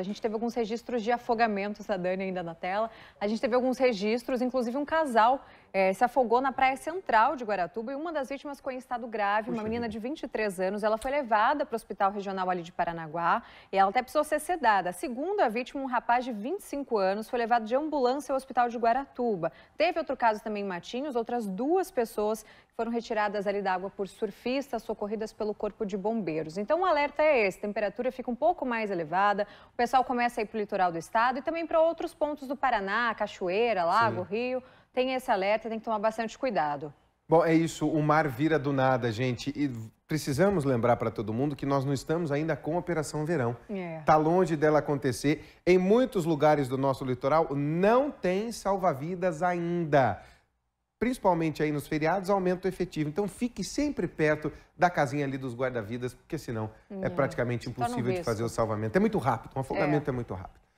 A gente teve alguns registros de afogamentos, a Dani ainda na tela. A gente teve alguns registros, inclusive um casal é, se afogou na praia central de Guaratuba e uma das vítimas foi em estado grave, Puxa uma menina de 23 anos. Ela foi levada para o hospital regional ali de Paranaguá e ela até precisou ser sedada. Segundo a vítima, um rapaz de 25 anos foi levado de ambulância ao hospital de Guaratuba. Teve outro caso também em Matinhos, outras duas pessoas foram retiradas ali da água por surfistas socorridas pelo corpo de bombeiros. Então o alerta é esse, temperatura fica um pouco mais elevada, o pessoal começa a ir para o litoral do estado e também para outros pontos do Paraná, Cachoeira, Lago, Sim. Rio. Tem esse alerta, tem que tomar bastante cuidado. Bom, é isso. O mar vira do nada, gente. E precisamos lembrar para todo mundo que nós não estamos ainda com a Operação Verão. Está é. Tá longe dela acontecer. Em muitos lugares do nosso litoral não tem salva-vidas ainda principalmente aí nos feriados, aumenta o efetivo. Então fique sempre perto da casinha ali dos guarda-vidas, porque senão é, é praticamente impossível de fazer o salvamento. É muito rápido, o um afogamento é, é muito rápido.